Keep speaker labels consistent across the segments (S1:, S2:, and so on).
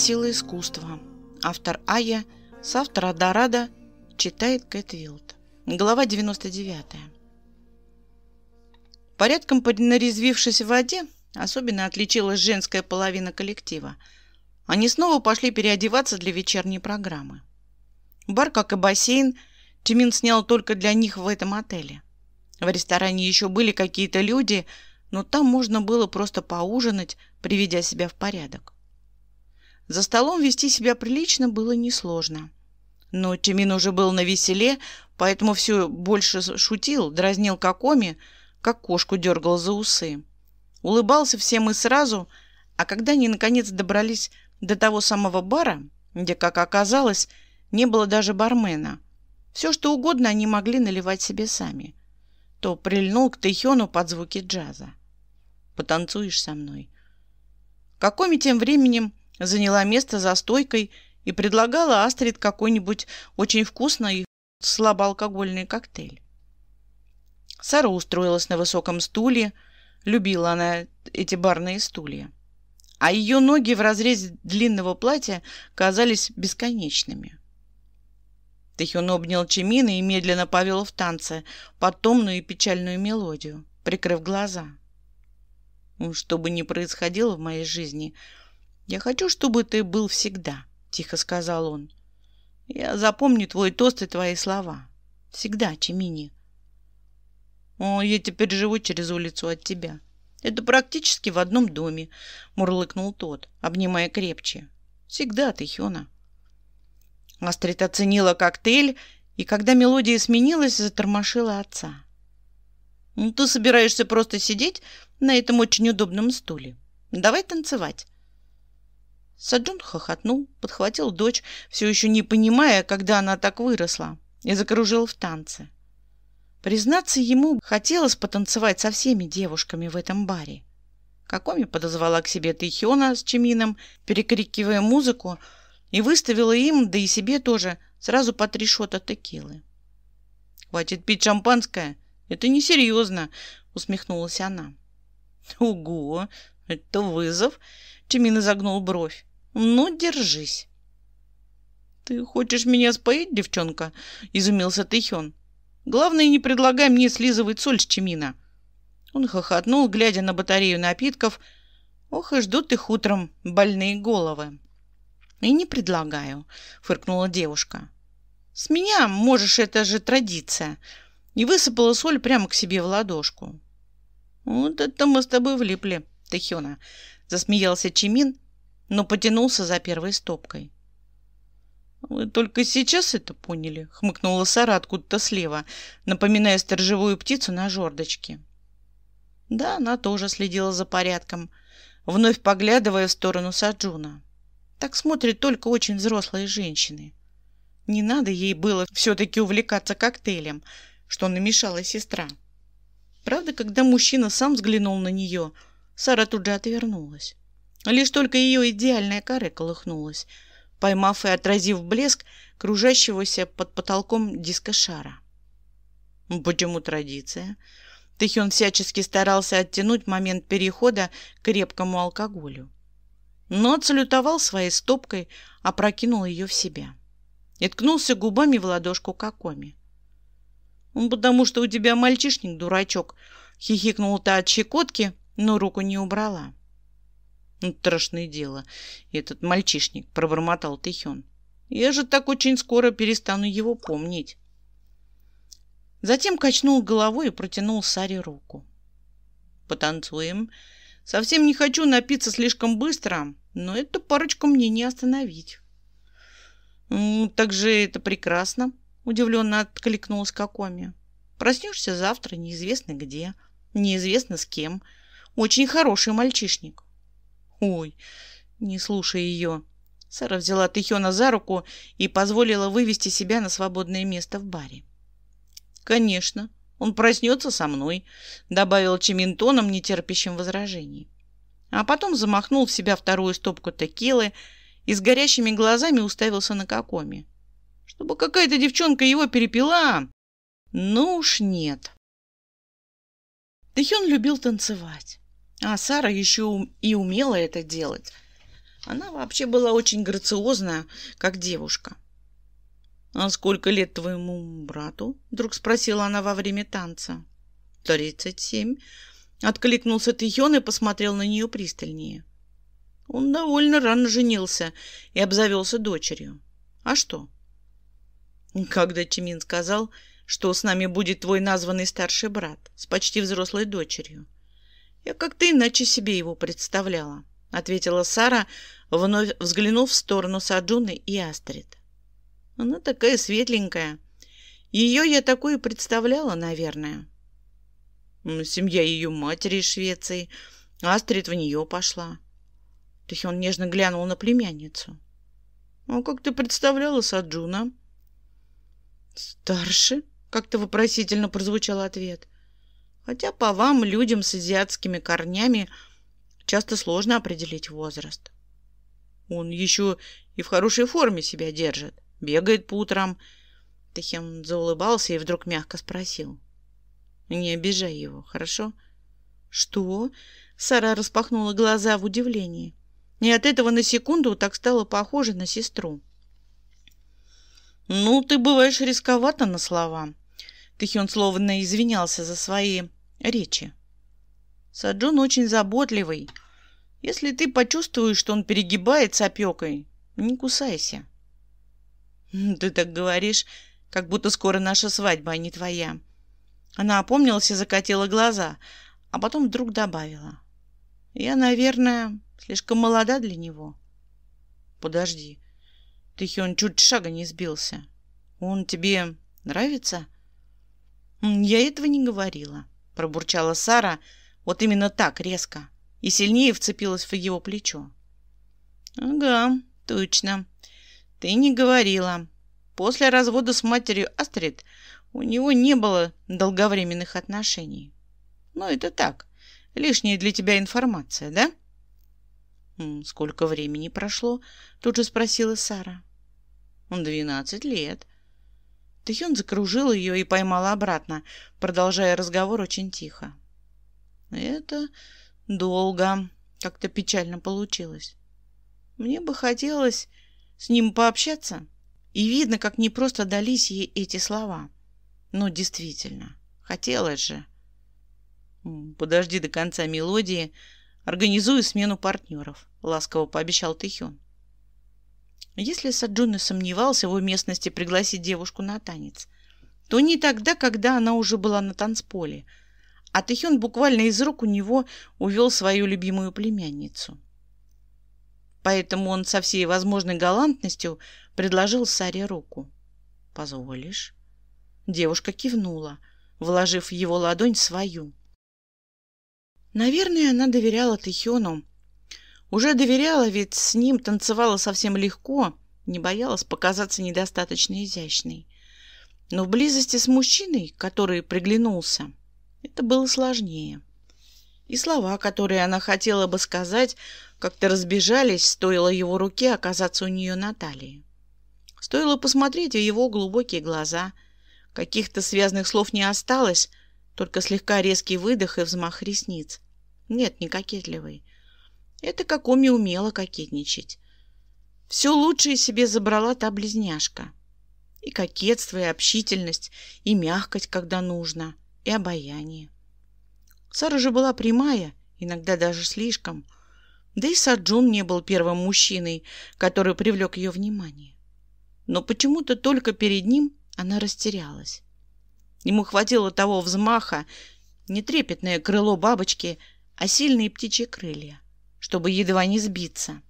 S1: сила искусства.
S2: Автор Ая, соавтор Дорада читает Кэт Вилд. Глава 99. Порядком поднарезвившись в воде, особенно отличилась женская половина коллектива. Они снова пошли переодеваться для вечерней программы. Бар, как и бассейн, Тимин снял только для них в этом отеле. В ресторане еще были какие-то люди, но там можно было просто поужинать, приведя себя в порядок. За столом вести себя прилично было несложно. Но Тимин уже был на веселе, поэтому все больше шутил, дразнил Какоми, как кошку дергал за усы. Улыбался всем и сразу, а когда они наконец добрались до того самого бара, где, как оказалось, не было даже бармена, все что угодно они могли наливать себе сами, то прильнул к Тэхёну под звуки джаза. «Потанцуешь со мной». Какоми тем временем заняла место за стойкой и предлагала Астрид какой-нибудь очень вкусный слабоалкогольный коктейль. Сара устроилась на высоком стуле, любила она эти барные стулья. А ее ноги в разрезе длинного платья казались бесконечными. Тихюн обнял Чемина и медленно повел в танце под томную и печальную мелодию, прикрыв глаза. «Что бы ни происходило в моей жизни, — «Я хочу, чтобы ты был всегда», — тихо сказал он. «Я запомню твой тост и твои слова. Всегда, Чемини». «О, я теперь живу через улицу от тебя. Это практически в одном доме», — мурлыкнул тот, обнимая крепче. «Всегда ты, Хёна». Астрид оценила коктейль, и когда мелодия сменилась, затормошила отца. «Ну, «Ты собираешься просто сидеть на этом очень удобном стуле. Давай танцевать». Саджун хохотнул, подхватил дочь, все еще не понимая, когда она так выросла, и закружил в танце. Признаться ему, хотелось потанцевать со всеми девушками в этом баре. Какоми подозвала к себе Тэхёна с Чимином, перекрикивая музыку, и выставила им, да и себе тоже, сразу по три шота текилы. «Хватит пить шампанское! Это несерьезно!» — усмехнулась она. «Ого! Это вызов!» — Чимин изогнул бровь. Ну, держись. Ты хочешь меня споить, девчонка? Изумился Тихен. Главное, не предлагай мне слизывать соль с чемина. Он хохотнул, глядя на батарею напитков. Ох, и ждут их утром больные головы. И не предлагаю, фыркнула девушка. С меня можешь, это же традиция. И высыпала соль прямо к себе в ладошку. Вот это мы с тобой влипли, Тахиона. Засмеялся Чимин но потянулся за первой стопкой. «Вы только сейчас это поняли?» — хмыкнула Сара откуда-то слева, напоминая сторожевую птицу на жердочке. Да, она тоже следила за порядком, вновь поглядывая в сторону Саджуна. Так смотрят только очень взрослые женщины. Не надо ей было все-таки увлекаться коктейлем, что намешала сестра. Правда, когда мужчина сам взглянул на нее, Сара тут же отвернулась. Лишь только ее идеальная кара колыхнулась, поймав и отразив блеск кружащегося под потолком диска шара. Почему традиция? Тэхён всячески старался оттянуть момент перехода к крепкому алкоголю. Но отсалютовал своей стопкой, опрокинул ее в себя. И ткнулся губами в ладошку Какоми. «Потому что у тебя мальчишник, дурачок!» — хихикнула та от щекотки, но руку не убрала. Ну, страшное дело, этот мальчишник, пробормотал Тэхён. Я же так очень скоро перестану его помнить. Затем качнул головой и протянул Саре руку. Потанцуем. Совсем не хочу напиться слишком быстро, но эту парочку мне не остановить. Так же это прекрасно, удивленно откликнулась Какоми. Проснешься завтра неизвестно где, неизвестно с кем. Очень хороший мальчишник. Ой, не слушай ее. Сара взяла Тихона за руку и позволила вывести себя на свободное место в баре. «Конечно, он проснется со мной», — добавил Чеминтоном, нетерпящим возражений. А потом замахнул в себя вторую стопку текилы и с горящими глазами уставился на Кокоми. «Чтобы какая-то девчонка его перепила!» «Ну уж нет!» Тихон любил танцевать. А Сара еще и умела это делать. Она вообще была очень грациозная, как девушка. «А сколько лет твоему брату?» — вдруг спросила она во время танца. «Тридцать семь». Откликнулся Тихен и посмотрел на нее пристальнее. Он довольно рано женился и обзавелся дочерью. «А что?» «Когда Чимин сказал, что с нами будет твой названный старший брат с почти взрослой дочерью», я как-то иначе себе его представляла, ответила Сара, вновь взглянув в сторону Саджуны и Астрид. Она такая светленькая. Ее я такой и представляла, наверное. Ну, семья ее матери из Швеции. Астрид в нее пошла. Тихон нежно глянул на племянницу. Ну, «А как ты представляла Саджуна?» «Старше?» — как-то вопросительно прозвучал ответ. Хотя по вам, людям с азиатскими корнями, часто сложно определить возраст. Он еще и в хорошей форме себя держит, бегает по утрам. Тахем заулыбался и вдруг мягко спросил. «Не обижай его, хорошо?» «Что?» Сара распахнула глаза в удивлении. И от этого на секунду так стало похоже на сестру. «Ну, ты бываешь рисковато на слова. Кахион словно извинялся за свои речи. Саджун очень заботливый. Если ты почувствуешь, что он перегибает с опекой, не кусайся. Ты так говоришь, как будто скоро наша свадьба, а не твоя. Она опомнилась и закатила глаза, а потом вдруг добавила. Я, наверное, слишком молода для него. Подожди. Тихион чуть шага не сбился. Он тебе нравится? — «Я этого не говорила», — пробурчала Сара, вот именно так, резко, и сильнее вцепилась в его плечо. «Ага, точно. Ты не говорила. После развода с матерью Астрид у него не было долговременных отношений. Ну это так, лишняя для тебя информация, да?» «Сколько времени прошло?» — тут же спросила Сара. «Двенадцать лет», Тэхён закружил ее и поймала обратно, продолжая разговор очень тихо. «Это долго. Как-то печально получилось. Мне бы хотелось с ним пообщаться». И видно, как не просто дались ей эти слова. Ну, действительно, хотелось же. «Подожди до конца мелодии. Организую смену партнеров», — ласково пообещал Тэхён. Если Саджун сомневался в уместности пригласить девушку на танец, то не тогда, когда она уже была на танцполе. А Тэхён буквально из рук у него увел свою любимую племянницу. Поэтому он со всей возможной галантностью предложил Саре руку. «Позволишь?» Девушка кивнула, вложив в его ладонь свою. Наверное, она доверяла Тэхёну, уже доверяла, ведь с ним танцевала совсем легко, не боялась показаться недостаточно изящной. Но в близости с мужчиной, который приглянулся, это было сложнее. И слова, которые она хотела бы сказать, как-то разбежались, стоило его руке оказаться у нее на талии. Стоило посмотреть в его глубокие глаза. Каких-то связанных слов не осталось, только слегка резкий выдох и взмах ресниц. Нет, не кокетливый. Это Какоми умела кокетничать. Все лучшее себе забрала та близняшка. И кокетство, и общительность, и мягкость, когда нужно, и обаяние. Сара же была прямая, иногда даже слишком. Да и Саджун не был первым мужчиной, который привлек ее внимание. Но почему-то только перед ним она растерялась. Ему хватило того взмаха, не трепетное крыло бабочки, а сильные птичьи крылья чтобы едва не сбиться.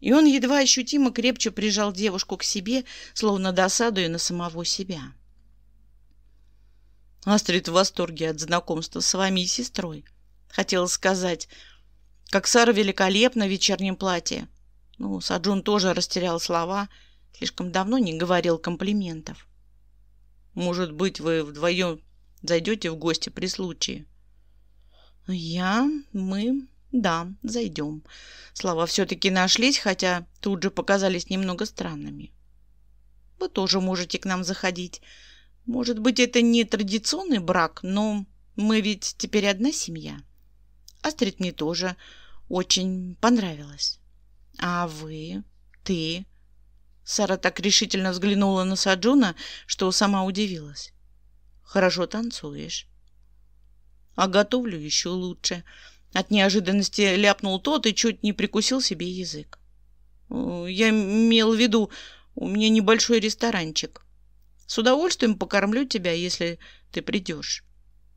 S2: И он едва ощутимо крепче прижал девушку к себе, словно досадуя на самого себя. Астрид в восторге от знакомства с вами и сестрой. Хотела сказать, как Сара великолепна в вечернем платье. Ну, Саджун тоже растерял слова, слишком давно не говорил комплиментов. Может быть, вы вдвоем зайдете в гости при случае? Я, мы, «Да, зайдем». Слова все-таки нашлись, хотя тут же показались немного странными. «Вы тоже можете к нам заходить. Может быть, это не традиционный брак, но мы ведь теперь одна семья. Астрид мне тоже очень понравилась. А вы? Ты?» Сара так решительно взглянула на Саджуна, что сама удивилась. «Хорошо танцуешь». «А готовлю еще лучше», от неожиданности ляпнул тот и чуть не прикусил себе язык. Я имел в виду, у меня небольшой ресторанчик. С удовольствием покормлю тебя, если ты придешь.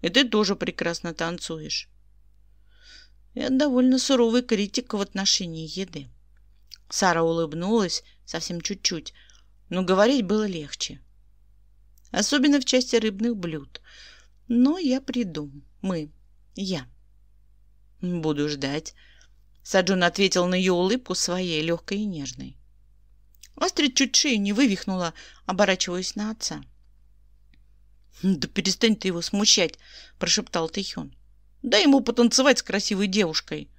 S2: И ты тоже прекрасно танцуешь. Я довольно суровый критик в отношении еды. Сара улыбнулась совсем чуть-чуть, но говорить было легче. Особенно в части рыбных блюд. Но я приду. Мы. Я. «Буду ждать», — Саджун ответил на ее улыбку своей, легкой и нежной. Астрид чуть шею не вывихнула, оборачиваясь на отца. «Да перестань ты его смущать», — прошептал Тэхён. «Дай ему потанцевать с красивой девушкой».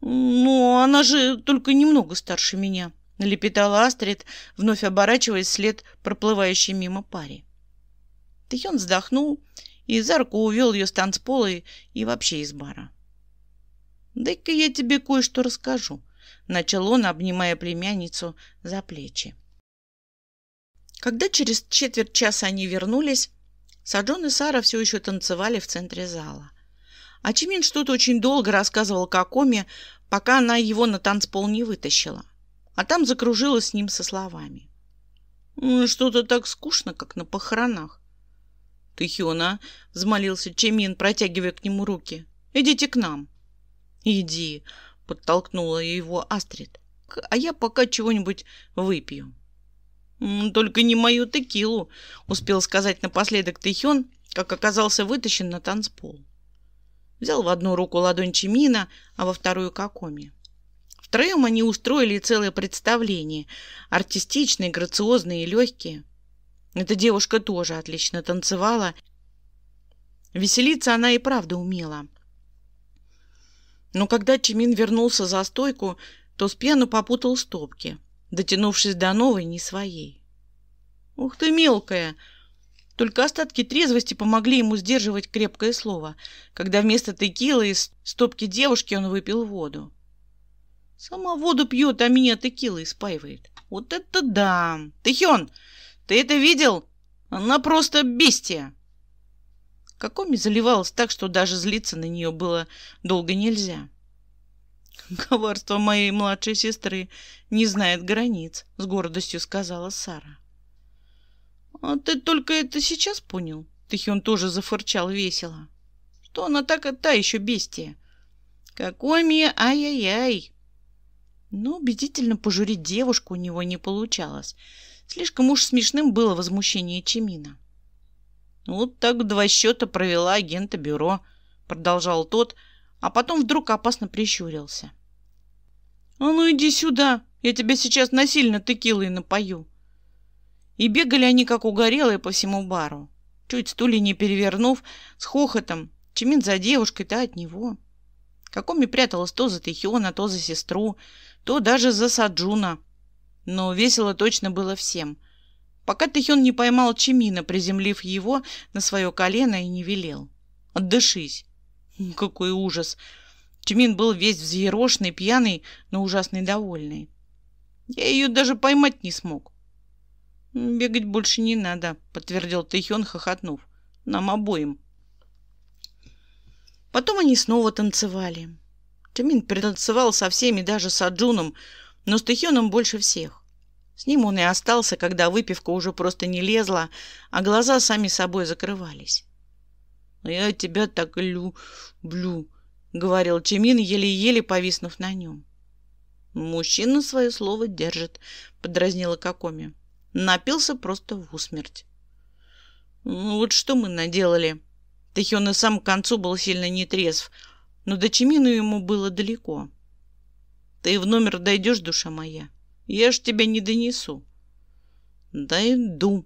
S2: «Ну, она же только немного старше меня», — лепетала Астрид, вновь оборачиваясь след проплывающей мимо паре. Тэхён вздохнул и за руку увел ее с танцпола и вообще из бара. Дай-ка я тебе кое-что расскажу, начал он, обнимая племянницу за плечи. Когда через четверть часа они вернулись, Саджон и Сара все еще танцевали в центре зала. Ачимин что-то очень долго рассказывал Какоме, пока она его на танцпол не вытащила. А там закружилась с ним со словами. «Ну «Что-то так скучно, как на похоронах». «Ты, Хиона», — взмолился Чемин, протягивая к нему руки, — «идите к нам». «Иди», — подтолкнула его Астрид, — «а я пока чего-нибудь выпью». «Только не мою текилу», — успел сказать напоследок Тэхён, как оказался вытащен на танцпол. Взял в одну руку ладонь Чимина, а во вторую — Какоми. Втроем они устроили целое представление. Артистичные, грациозные и легкие. Эта девушка тоже отлично танцевала. Веселиться она и правда умела. Но когда Чимин вернулся за стойку, то с пену попутал стопки, дотянувшись до новой, не своей. «Ух ты, мелкая!» Только остатки трезвости помогли ему сдерживать крепкое слово, когда вместо текилы из стопки девушки он выпил воду. «Сама воду пьет, а меня текилой спаивает. Вот это да! Тыхен, ты это видел? Она просто бестия!» Какоми заливалась так, что даже злиться на нее было долго нельзя. «Коварство моей младшей сестры не знает границ», — с гордостью сказала Сара. «А ты только это сейчас понял?» Тихион тоже зафырчал весело. «Что она так и а та еще бестия?» «Какоми, ай-яй-яй!» Но ну, убедительно пожурить девушку у него не получалось. Слишком уж смешным было возмущение Чемина. «Вот так два счета провела агента бюро», — продолжал тот, а потом вдруг опасно прищурился. «А ну иди сюда, я тебя сейчас насильно текилой напою». И бегали они, как угорелые, по всему бару, чуть стулья не перевернув, с хохотом, чемин за девушкой-то от него. Какоми пряталась то за Тихиона, то за сестру, то даже за Саджуна. Но весело точно было всем — пока Тэхён не поймал Чимина, приземлив его на свое колено и не велел. «Отдышись!» Какой ужас! Чимин был весь взъерошенный, пьяный, но ужасный довольный. Я ее даже поймать не смог. «Бегать больше не надо», — подтвердил Тэхён, хохотнув. «Нам обоим». Потом они снова танцевали. Чимин пританцевал со всеми, даже с Аджуном, но с Тэхёном больше всех. С ним он и остался, когда выпивка уже просто не лезла, а глаза сами собой закрывались. «Я тебя так люблю», — говорил Чимин, еле-еле повиснув на нем. «Мужчина свое слово держит», — подразнила Какоми. Напился просто в усмерть. Ну, вот что мы наделали. Тэхён и сам к концу был сильно нетрезв, но до Чимину ему было далеко. Ты в номер дойдешь, душа моя? Я ж тебя не донесу. Да иду,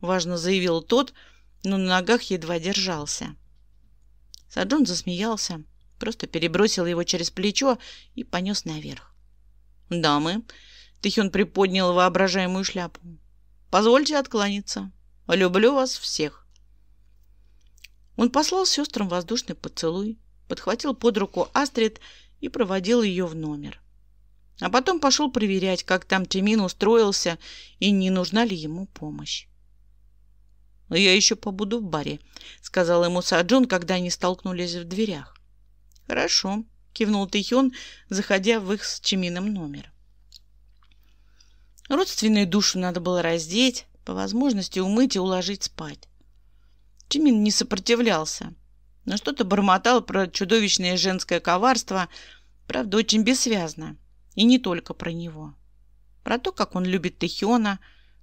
S2: важно заявил тот, но на ногах едва держался. Саджон засмеялся, просто перебросил его через плечо и понес наверх. «Дамы!» — Тихюн приподнял воображаемую шляпу. «Позвольте откланяться. Люблю вас всех!» Он послал сестрам воздушный поцелуй, подхватил под руку Астрид и проводил ее в номер. А потом пошел проверять, как там Тимин устроился и не нужна ли ему помощь. «Ну, «Я еще побуду в баре», — сказал ему Саджун, когда они столкнулись в дверях. «Хорошо», — кивнул Тэхён, заходя в их с Чимином номер. Родственную душу надо было раздеть, по возможности умыть и уложить спать. Чимин не сопротивлялся, но что-то бормотал про чудовищное женское коварство, правда, очень бессвязно. И не только про него. Про то, как он любит Техиона,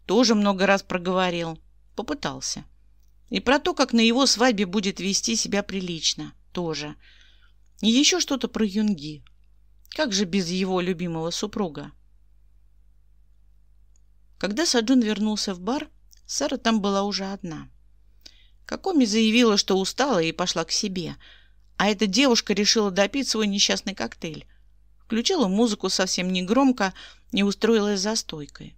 S2: тоже много раз проговорил. Попытался. И про то, как на его свадьбе будет вести себя прилично. Тоже. И еще что-то про Юнги. Как же без его любимого супруга? Когда Саджун вернулся в бар, Сара там была уже одна. Какоми заявила, что устала и пошла к себе, а эта девушка решила допить свой несчастный коктейль включила музыку совсем негромко и устроилась за стойкой.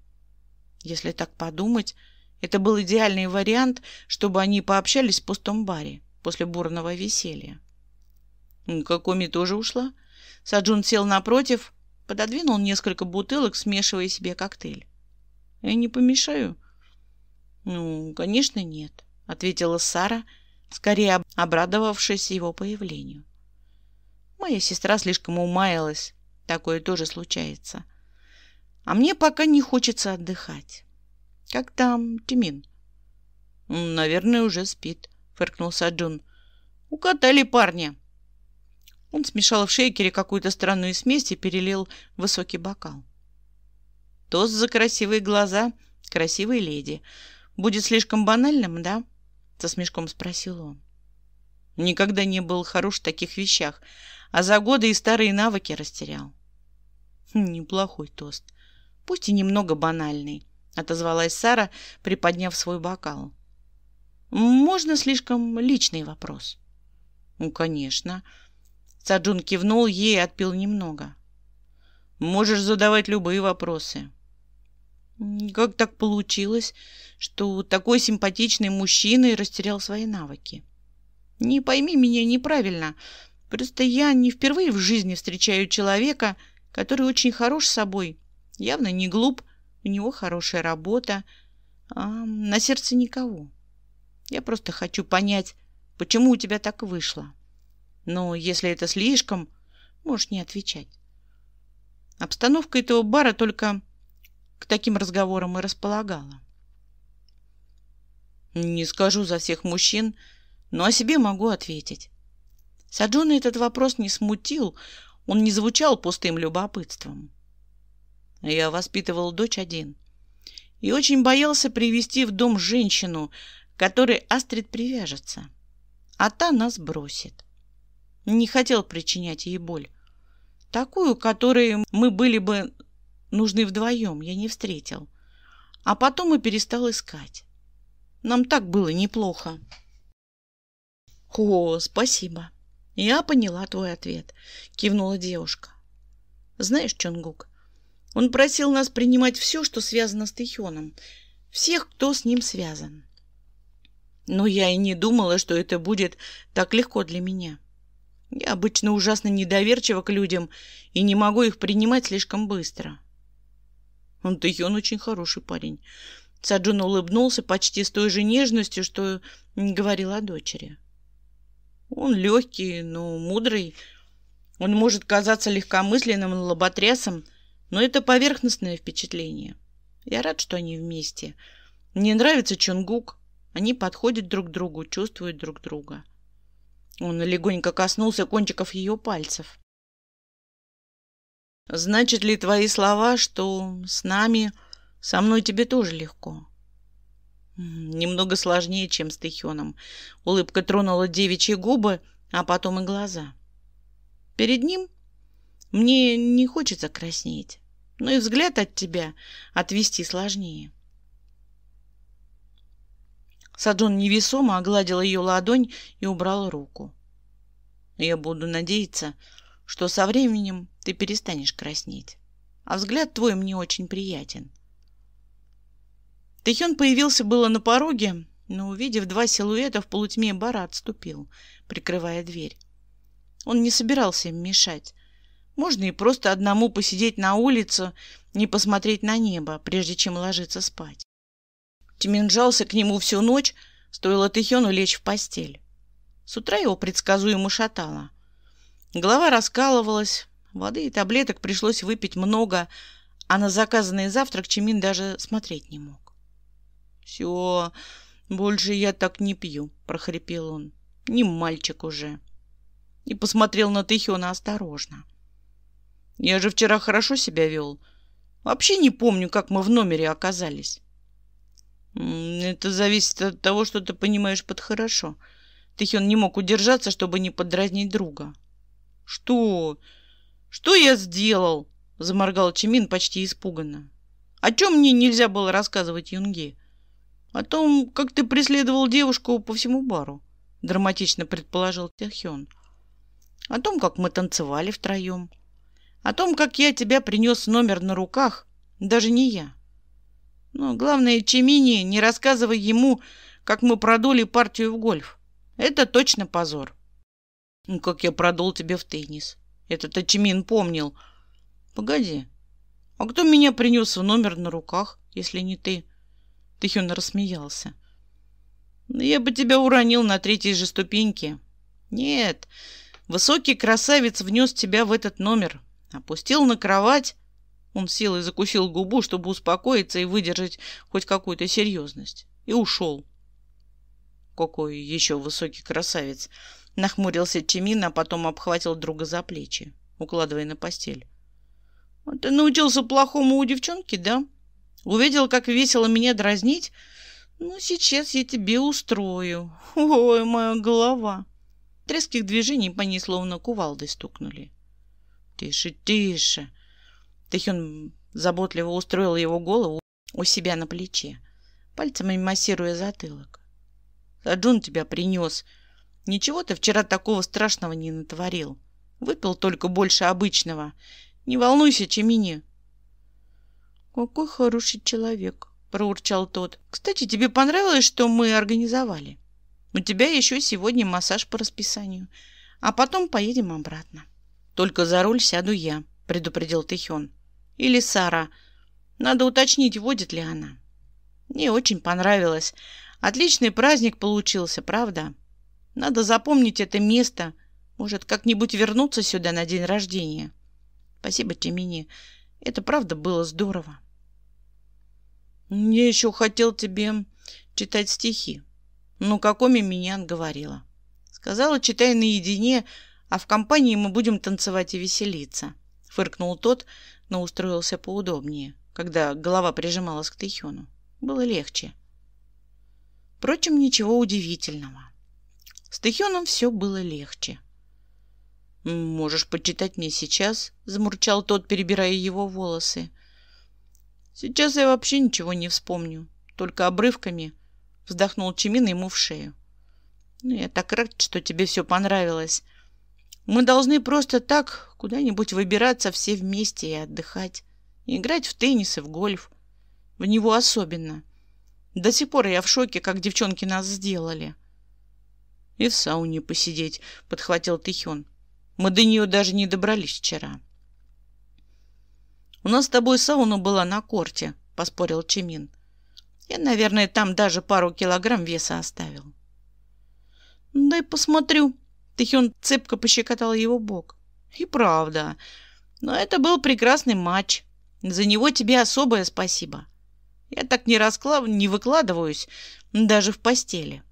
S2: Если так подумать, это был идеальный вариант, чтобы они пообщались в пустом баре после бурного веселья. Какоми тоже ушла. Саджун сел напротив, пододвинул несколько бутылок, смешивая себе коктейль. «Я не помешаю?» «Ну, конечно, нет», — ответила Сара, скорее обрадовавшись его появлению. «Моя сестра слишком умаялась, Такое тоже случается. А мне пока не хочется отдыхать. Как там Тимин? Наверное, уже спит, фыркнул Саджун. Укатали парня. Он смешал в шейкере какую-то странную смесь и перелил высокий бокал. Тост за красивые глаза, красивой леди. Будет слишком банальным, да? Со смешком спросил он. Никогда не был хорош в таких вещах а за годы и старые навыки растерял. Хм, неплохой тост, пусть и немного банальный, отозвалась Сара, приподняв свой бокал. Можно слишком личный вопрос? Ну, конечно. Саджун кивнул ей и отпил немного. Можешь задавать любые вопросы. Как так получилось, что такой симпатичный мужчина и растерял свои навыки? Не пойми меня неправильно, Просто я не впервые в жизни встречаю человека, который очень хорош собой, явно не глуп, у него хорошая работа, а на сердце никого. Я просто хочу понять, почему у тебя так вышло. Но если это слишком, можешь не отвечать. Обстановка этого бара только к таким разговорам и располагала. Не скажу за всех мужчин, но о себе могу ответить. Саджуна этот вопрос не смутил, он не звучал пустым любопытством. Я воспитывал дочь один и очень боялся привести в дом женщину, которой Астрид привяжется, а та нас бросит. Не хотел причинять ей боль. Такую, которой мы были бы нужны вдвоем, я не встретил. А потом и перестал искать. Нам так было неплохо. О, спасибо. «Я поняла твой ответ», — кивнула девушка. «Знаешь, Чонгук, он просил нас принимать все, что связано с Тэхёном, всех, кто с ним связан. Но я и не думала, что это будет так легко для меня. Я обычно ужасно недоверчива к людям и не могу их принимать слишком быстро». Он Тэхён очень хороший парень. Саджун улыбнулся почти с той же нежностью, что говорил о дочери. — он легкий, но мудрый. Он может казаться легкомысленным лоботрясом, но это поверхностное впечатление. Я рад, что они вместе. Мне нравится Чунгук. Они подходят друг к другу, чувствуют друг друга. Он легонько коснулся кончиков ее пальцев. «Значит ли твои слова, что с нами, со мной тебе тоже легко?» Немного сложнее, чем с Тихионом. Улыбка тронула девичьи губы, а потом и глаза. Перед ним мне не хочется краснеть, но и взгляд от тебя отвести сложнее. Саджон невесомо огладил ее ладонь и убрал руку. Я буду надеяться, что со временем ты перестанешь краснеть, а взгляд твой мне очень приятен. Тэхён появился было на пороге, но, увидев два силуэта в полутьме бара, отступил, прикрывая дверь. Он не собирался им мешать. Можно и просто одному посидеть на улицу, не посмотреть на небо, прежде чем ложиться спать. Тимин жался к нему всю ночь, стоило Тэхёну лечь в постель. С утра его предсказуемо шатало. Голова раскалывалась, воды и таблеток пришлось выпить много, а на заказанный завтрак Чимин даже смотреть не мог. «Все, больше я так не пью», — прохрипел он. «Не мальчик уже». И посмотрел на Тихона осторожно. «Я же вчера хорошо себя вел. Вообще не помню, как мы в номере оказались». «Это зависит от того, что ты понимаешь под «хорошо». Тихон не мог удержаться, чтобы не подразнить друга. «Что? Что я сделал?» — заморгал Чимин почти испуганно. «О чем мне нельзя было рассказывать Юнге?» «О том, как ты преследовал девушку по всему бару», — драматично предположил Тихён. «О том, как мы танцевали втроем. О том, как я тебя принес номер на руках, даже не я. Но главное, Чемини, не рассказывай ему, как мы продули партию в гольф. Это точно позор». Ну, «Как я продул тебе в теннис. Этот Ачимин помнил». «Погоди, а кто меня принес в номер на руках, если не ты?» Тихюн рассмеялся. «Ну, «Я бы тебя уронил на третьей же ступеньке». «Нет, высокий красавец внес тебя в этот номер, опустил на кровать». Он силой закусил губу, чтобы успокоиться и выдержать хоть какую-то серьезность. И ушел. «Какой еще высокий красавец!» Нахмурился Чимин, а потом обхватил друга за плечи, укладывая на постель. «А «Ты научился плохому у девчонки, да?» Увидел, как весело меня дразнить? Ну, сейчас я тебе устрою. Ой, моя голова. Треских движений по ней словно кувалдой стукнули. Тише, тише. Тихин заботливо устроил его голову у себя на плече, пальцами массируя затылок. Аджун тебя принес. Ничего ты вчера такого страшного не натворил. Выпил только больше обычного. Не волнуйся, Чемини. «Какой хороший человек!» — проурчал тот. «Кстати, тебе понравилось, что мы организовали? У тебя еще сегодня массаж по расписанию, а потом поедем обратно». «Только за руль сяду я», — предупредил Тихен. «Или Сара. Надо уточнить, водит ли она». «Мне очень понравилось. Отличный праздник получился, правда? Надо запомнить это место. Может, как-нибудь вернуться сюда на день рождения?» «Спасибо, Тимини. Это правда было здорово». Я еще хотел тебе читать стихи. Ну, какоми меня отговорила. Сказала, читай наедине, а в компании мы будем танцевать и веселиться. Фыркнул тот, но устроился поудобнее, когда голова прижималась к Тэхёну. Было легче. Впрочем, ничего удивительного. С Тэхёном все было легче. «Можешь почитать мне сейчас?» — замурчал тот, перебирая его волосы. Сейчас я вообще ничего не вспомню, только обрывками. Вздохнул Чимин ему в шею. Ну, я так рад, что тебе все понравилось. Мы должны просто так куда-нибудь выбираться все вместе и отдыхать. играть в теннис и в гольф. В него особенно. До сих пор я в шоке, как девчонки нас сделали. И в сауне посидеть, подхватил Тихон. Мы до нее даже не добрались вчера. У нас с тобой сауна была на корте, поспорил Чимин. Я, наверное, там даже пару килограмм веса оставил. Дай посмотрю. Тэхён цепко пощекотал его бок. И правда. Но это был прекрасный матч. За него тебе особое спасибо. Я так не расклав... не выкладываюсь, даже в постели.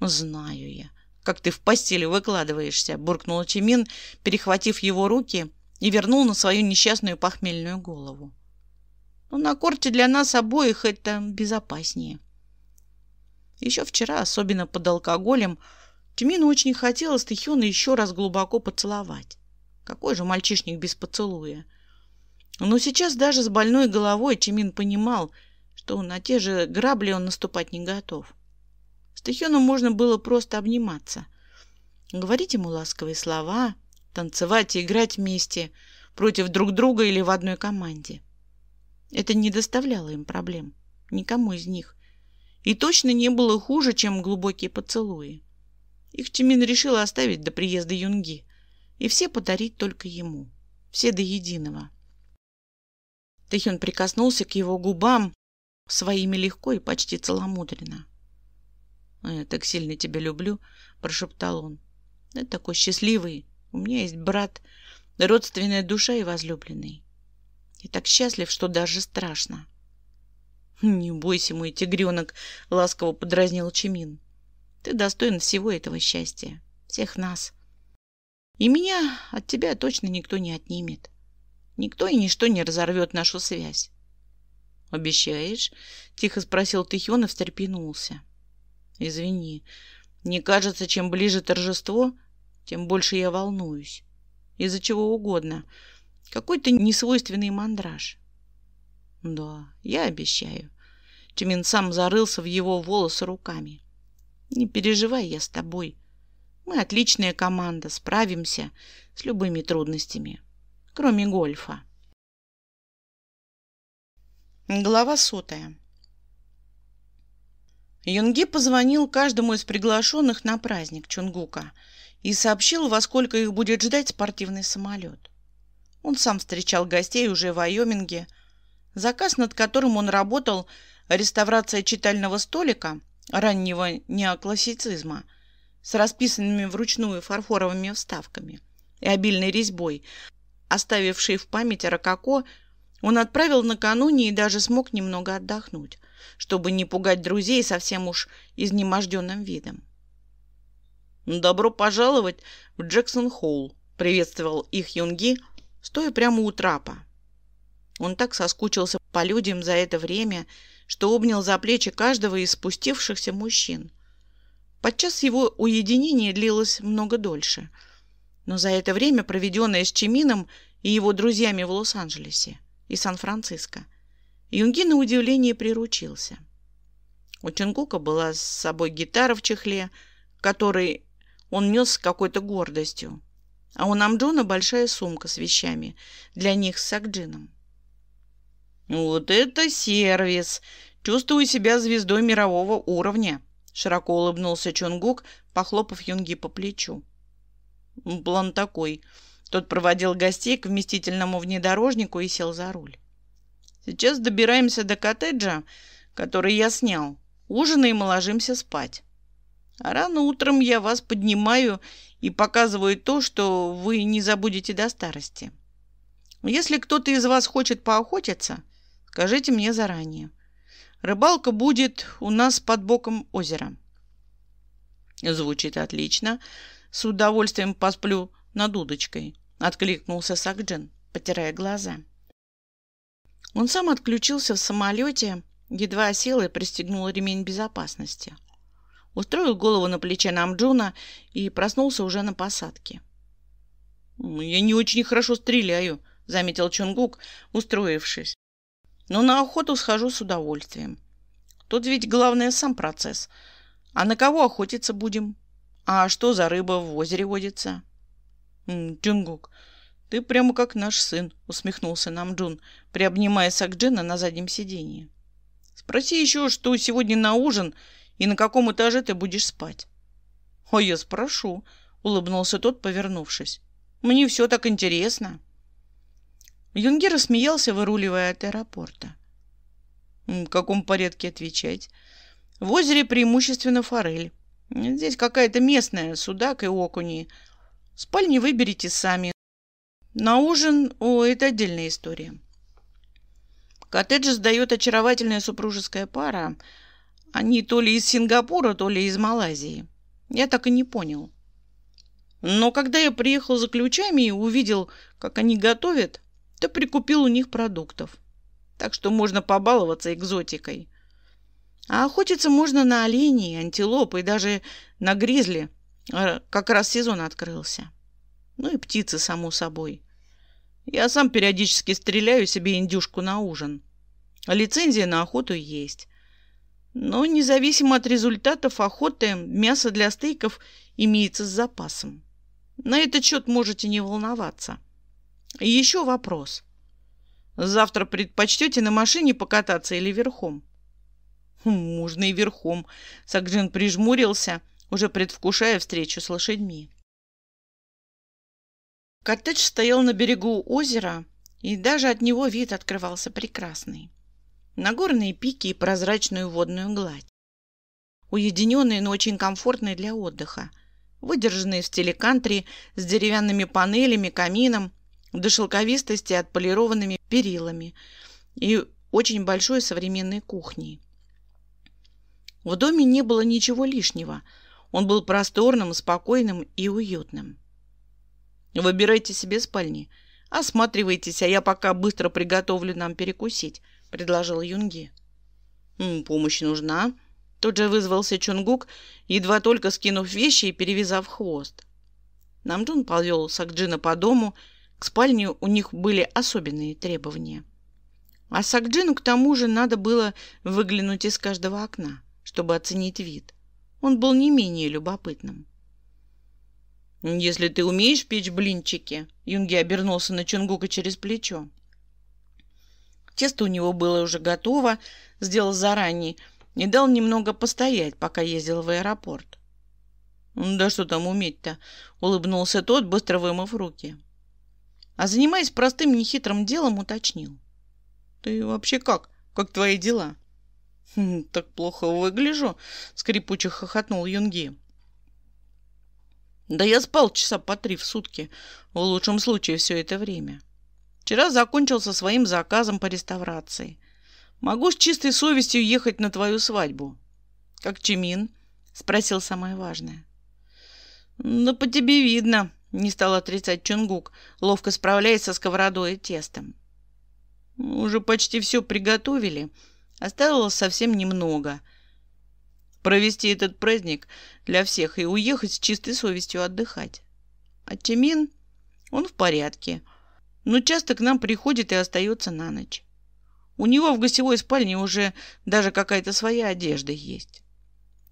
S2: Знаю я, как ты в постели выкладываешься, буркнул Чимин, перехватив его руки и вернул на свою несчастную похмельную голову. Но ну, на корте для нас обоих это безопаснее. Еще вчера, особенно под алкоголем, Тимину очень хотелось Тихиона еще раз глубоко поцеловать. Какой же мальчишник без поцелуя? Но сейчас даже с больной головой Тимин понимал, что на те же грабли он наступать не готов. С Тихионом можно было просто обниматься, говорить ему ласковые слова, танцевать и играть вместе, против друг друга или в одной команде. Это не доставляло им проблем, никому из них. И точно не было хуже, чем глубокие поцелуи. Их Чимин решил оставить до приезда Юнги, и все подарить только ему, все до единого. Тэхюн прикоснулся к его губам своими легко и почти целомудренно. «Я «Э, так сильно тебя люблю», — прошептал он. «Ты такой счастливый, у меня есть брат, родственная душа и возлюбленный. Я так счастлив, что даже страшно. «Не бойся, мой тигренок!» — ласково подразнил Чимин. «Ты достоин всего этого счастья, всех нас. И меня от тебя точно никто не отнимет. Никто и ничто не разорвет нашу связь». «Обещаешь?» — тихо спросил Тихион и встрепенулся. «Извини, мне кажется, чем ближе торжество, тем больше я волнуюсь. Из-за чего угодно. Какой-то несвойственный мандраж. Да, я обещаю. Чемин сам зарылся в его волосы руками. Не переживай, я с тобой. Мы отличная команда, справимся с любыми трудностями, кроме гольфа. Глава сотая. Юнги позвонил каждому из приглашенных на праздник Чунгука – и сообщил, во сколько их будет ждать спортивный самолет. Он сам встречал гостей уже в Айоминге. Заказ, над которым он работал, реставрация читального столика раннего неоклассицизма с расписанными вручную фарфоровыми вставками и обильной резьбой, оставившей в памяти рококо, он отправил накануне и даже смог немного отдохнуть, чтобы не пугать друзей совсем уж изнеможденным видом. «Добро пожаловать в Джексон-Холл», — приветствовал их Юнги, стоя прямо у трапа. Он так соскучился по людям за это время, что обнял за плечи каждого из спустившихся мужчин. Подчас его уединение длилось много дольше, но за это время, проведенное с Чимином и его друзьями в Лос-Анджелесе и Сан-Франциско, Юнги на удивление приручился. У Чингука была с собой гитара в чехле, который он нес с какой-то гордостью. А у Намджона большая сумка с вещами для них с Сакджином. «Вот это сервис! Чувствую себя звездой мирового уровня!» Широко улыбнулся Чонгук, похлопав Юнги по плечу. План такой. Тот проводил гостей к вместительному внедорожнику и сел за руль. «Сейчас добираемся до коттеджа, который я снял. Ужинаем и ложимся спать. А рано утром я вас поднимаю и показываю то, что вы не забудете до старости. Если кто-то из вас хочет поохотиться, скажите мне заранее. Рыбалка будет у нас под боком озера. Звучит отлично. С удовольствием посплю над удочкой, откликнулся Сакджин, потирая глаза. Он сам отключился в самолете, едва сел и пристегнул ремень безопасности. — устроил голову на плече Намджуна и проснулся уже на посадке. «Я не очень хорошо стреляю», — заметил Чунгук, устроившись. «Но на охоту схожу с удовольствием. Тут ведь главное сам процесс. А на кого охотиться будем? А что за рыба в озере водится?» «Чунгук, ты прямо как наш сын», — усмехнулся Намджун, приобнимая Сакджина на заднем сиденье. «Спроси еще, что сегодня на ужин, и на каком этаже ты будешь спать?» «А я спрошу», — улыбнулся тот, повернувшись. «Мне все так интересно». Юнги рассмеялся, выруливая от аэропорта. «В каком порядке отвечать?» «В озере преимущественно форель. Здесь какая-то местная, судак и окуни. Спальни выберите сами. На ужин... О, это отдельная история». Коттедж сдает очаровательная супружеская пара — они то ли из Сингапура, то ли из Малайзии. Я так и не понял. Но когда я приехал за ключами и увидел, как они готовят, то прикупил у них продуктов. Так что можно побаловаться экзотикой. А охотиться можно на оленей, антилоп и даже на гризли. А, как раз сезон открылся. Ну и птицы, само собой. Я сам периодически стреляю себе индюшку на ужин. Лицензия на охоту есть. Но независимо от результатов охоты, мясо для стейков имеется с запасом. На этот счет можете не волноваться. И еще вопрос. Завтра предпочтете на машине покататься или верхом? Хм, можно и верхом. Сакджин прижмурился, уже предвкушая встречу с лошадьми. Коттедж стоял на берегу озера, и даже от него вид открывался прекрасный на горные пики и прозрачную водную гладь. Уединенные, но очень комфортные для отдыха. Выдержанные в стиле кантри, с деревянными панелями, камином, до шелковистости отполированными перилами и очень большой современной кухней. В доме не было ничего лишнего. Он был просторным, спокойным и уютным. «Выбирайте себе спальни», осматривайтесь, а я пока быстро приготовлю нам перекусить предложил Юнги. «Помощь нужна?» Тут же вызвался Чунгук, едва только скинув вещи и перевязав хвост. Намджун повел Сакджина по дому, к спальне у них были особенные требования. А Сакджину к тому же надо было выглянуть из каждого окна, чтобы оценить вид. Он был не менее любопытным. «Если ты умеешь печь блинчики», — Юнги обернулся на Чунгука через плечо, Тесто у него было уже готово, сделал заранее, и дал немного постоять, пока ездил в аэропорт. «Ну «Да что там уметь-то?» — улыбнулся тот, быстро вымыв руки. А занимаясь простым нехитрым делом, уточнил. «Ты вообще как? Как твои дела?» «Хм, «Так плохо выгляжу», — скрипуче хохотнул Юнги. «Да я спал часа по три в сутки, в лучшем случае все это время». Вчера закончился своим заказом по реставрации. Могу с чистой совестью ехать на твою свадьбу. — Как Чимин? — спросил самое важное. Ну, — Да по тебе видно, — не стал отрицать Чунгук, ловко справляясь со сковородой и тестом. — Уже почти все приготовили. Осталось совсем немного. Провести этот праздник для всех и уехать с чистой совестью отдыхать. А Чимин? Он в порядке. — но часто к нам приходит и остается на ночь. У него в гостевой спальне уже даже какая-то своя одежда есть.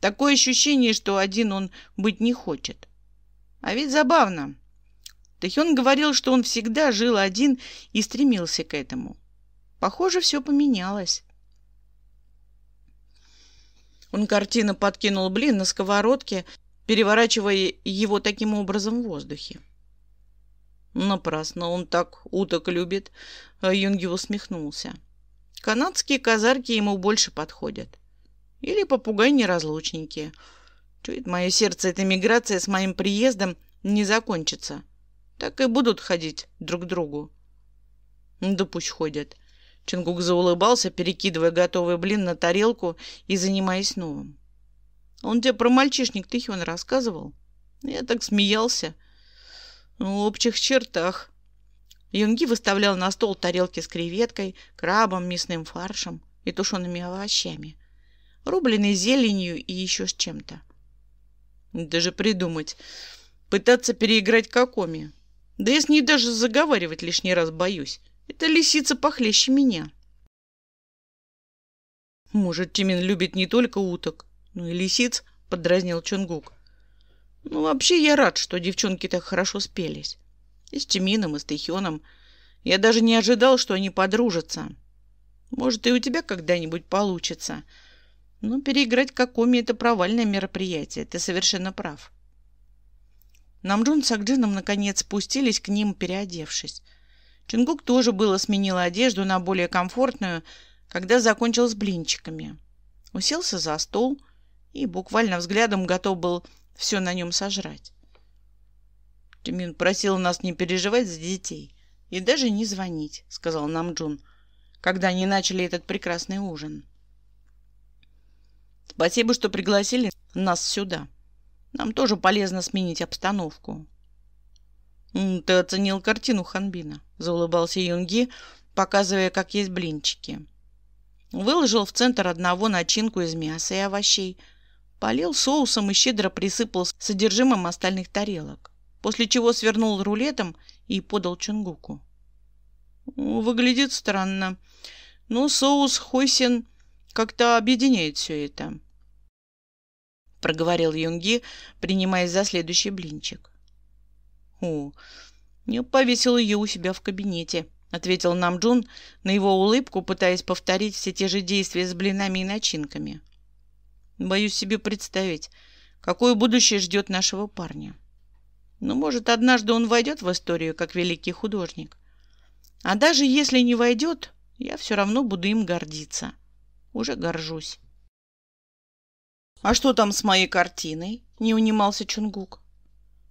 S2: Такое ощущение, что один он быть не хочет. А ведь забавно. Тэхён говорил, что он всегда жил один и стремился к этому. Похоже, все поменялось. Он картинно подкинул блин на сковородке, переворачивая его таким образом в воздухе. Напрасно он так уток любит. А Юнги усмехнулся. Канадские казарки ему больше подходят. Или попугай-неразлучники. Чует мое сердце, эта миграция с моим приездом не закончится. Так и будут ходить друг к другу. Да пусть ходят. Чингук заулыбался, перекидывая готовый блин на тарелку и занимаясь новым. Он тебе про мальчишник Тихион рассказывал? Я так смеялся. — в общих чертах. Юнги выставлял на стол тарелки с креветкой, крабом, мясным фаршем и тушеными овощами, рубленой зеленью и еще с чем-то. Даже придумать. Пытаться переиграть Какоми. Да я с ней даже заговаривать лишний раз боюсь. Это лисица похлеще меня. Может, Тимин любит не только уток, но и лисиц, подразнил Чунгук. Ну, вообще, я рад, что девчонки так хорошо спелись. И с Тимином, и с Тихионом. Я даже не ожидал, что они подружатся. Может, и у тебя когда-нибудь получится. Но ну, переиграть Какоми — это провальное мероприятие. Ты совершенно прав. Намджун с Акджином наконец спустились к ним, переодевшись. Чингук тоже было сменила одежду на более комфортную, когда закончил с блинчиками. Уселся за стол и буквально взглядом готов был все на нем сожрать. Тимин просил нас не переживать за детей и даже не звонить, сказал нам Джун, когда они начали этот прекрасный ужин. Спасибо, что пригласили нас сюда. Нам тоже полезно сменить обстановку. Ты оценил картину Ханбина, заулыбался Юнги, показывая, как есть блинчики. Выложил в центр одного начинку из мяса и овощей – Полил соусом и щедро присыпал содержимым остальных тарелок, после чего свернул рулетом и подал Чунгуку. Выглядит странно, но ну, соус Хойсин как-то объединяет все это. Проговорил Юнги, принимаясь за следующий блинчик. О, я повесил ее у себя в кабинете, ответил Намджун на его улыбку, пытаясь повторить все те же действия с блинами и начинками. — Боюсь себе представить, какое будущее ждет нашего парня. Но, ну, может, однажды он войдет в историю как великий художник. А даже если не войдет, я все равно буду им гордиться. Уже горжусь. «А что там с моей картиной?» — не унимался Чунгук.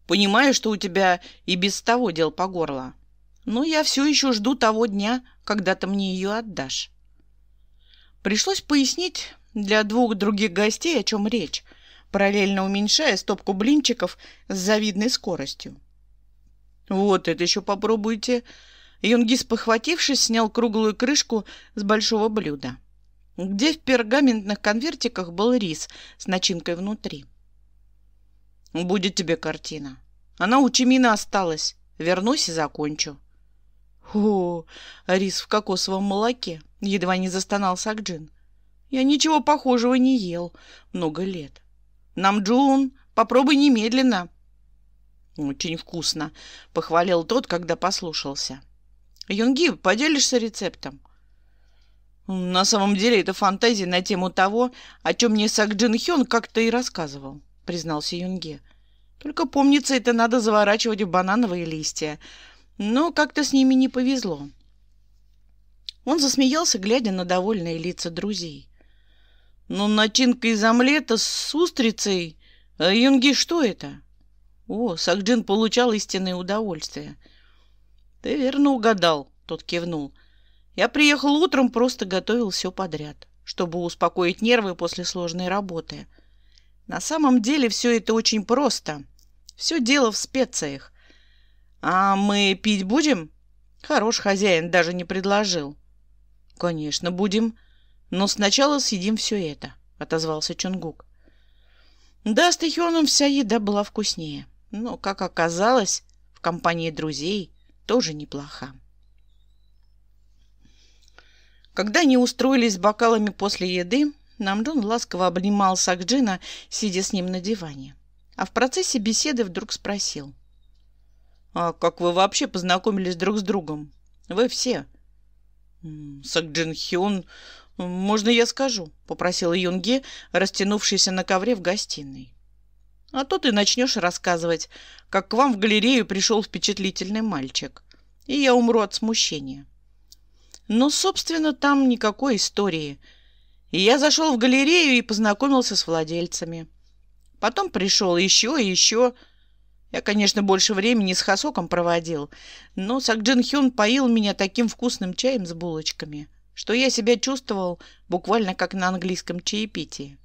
S2: «Понимаю, что у тебя и без того дел по горло. Но я все еще жду того дня, когда ты мне ее отдашь». Пришлось пояснить, для двух других гостей, о чем речь, параллельно уменьшая стопку блинчиков с завидной скоростью. «Вот это еще попробуйте!» Юнгис, похватившись, снял круглую крышку с большого блюда, где в пергаментных конвертиках был рис с начинкой внутри. «Будет тебе картина. Она у Чимина осталась. Вернусь и закончу». «О, рис в кокосовом молоке!» — едва не застонал Сакджин. Я ничего похожего не ел много лет. Намджун, попробуй немедленно. Очень вкусно, похвалил тот, когда послушался. Юнги, поделишься рецептом? На самом деле это фантазия на тему того, о чем мне Сак Джин Хён как-то и рассказывал, признался Юнге. Только помнится, это надо заворачивать в банановые листья. Но как-то с ними не повезло. Он засмеялся, глядя на довольные лица друзей. Но ну, начинка из омлета с устрицей... Э, юнги, что это? О, Сакджин получал истинное удовольствие. Ты верно угадал, тот кивнул. Я приехал утром, просто готовил все подряд, чтобы успокоить нервы после сложной работы. На самом деле все это очень просто. Все дело в специях. А мы пить будем? Хорош хозяин даже не предложил. Конечно, будем. Но сначала съедим все это, отозвался Чунгук. Да, с Тэхёном вся еда была вкуснее, но, как оказалось, в компании друзей тоже неплоха. Когда они устроились бокалами после еды, Намджон ласково обнимал Сакджина, сидя с ним на диване. А в процессе беседы вдруг спросил. «А как вы вообще познакомились друг с другом? Вы все?» Сакджин Хюн «Можно я скажу?» — попросил Юнге, растянувшийся на ковре в гостиной. «А то ты начнешь рассказывать, как к вам в галерею пришел впечатлительный мальчик, и я умру от смущения». «Но, собственно, там никакой истории. И я зашел в галерею и познакомился с владельцами. Потом пришел еще и еще. Я, конечно, больше времени с Хасоком проводил, но Сак Джин поил меня таким вкусным чаем с булочками» что я себя чувствовал буквально как на английском чаепитии.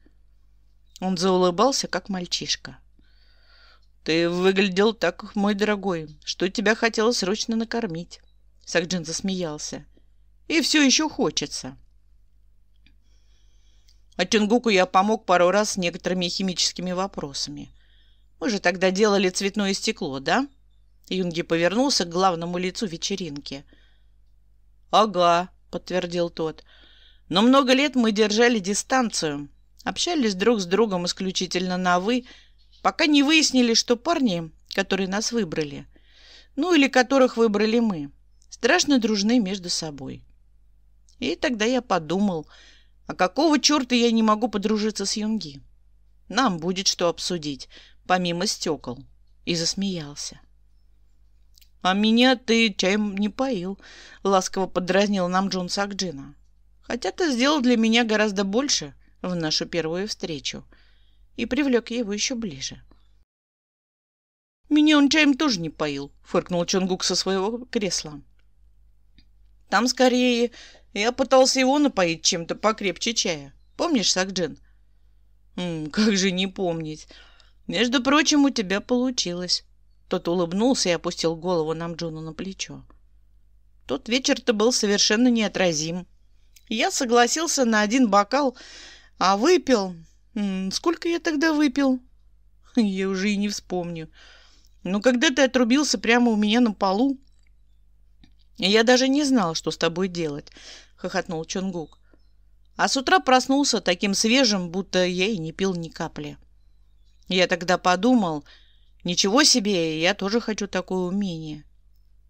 S2: Он заулыбался, как мальчишка. «Ты выглядел так, мой дорогой, что тебя хотел срочно накормить». Сакджин засмеялся. «И все еще хочется». А Чунгуку я помог пару раз с некоторыми химическими вопросами. Мы же тогда делали цветное стекло, да? Юнги повернулся к главному лицу вечеринки. «Ага», подтвердил тот. Но много лет мы держали дистанцию, общались друг с другом исключительно на «вы», пока не выяснили, что парни, которые нас выбрали, ну или которых выбрали мы, страшно дружны между собой. И тогда я подумал, а какого черта я не могу подружиться с Юнги? Нам будет что обсудить, помимо стекол. И засмеялся. «А меня ты чаем не поил», — ласково подразнил нам Джон Сакджина. «Хотя ты сделал для меня гораздо больше в нашу первую встречу» и привлек его еще ближе. «Меня он чаем тоже не поил», — фыркнул Чонгук со своего кресла. «Там скорее я пытался его напоить чем-то покрепче чая. Помнишь, Сакджин?» «Как же не помнить. Между прочим, у тебя получилось. Тот улыбнулся и опустил голову Намджуну на плечо. Тот вечер-то был совершенно неотразим. Я согласился на один бокал, а выпил... Сколько я тогда выпил? Я уже и не вспомню. Но когда ты отрубился прямо у меня на полу... Я даже не знал, что с тобой делать, — хохотнул Чонгук. А с утра проснулся таким свежим, будто я и не пил ни капли. Я тогда подумал, Ничего себе, я тоже хочу такое умение.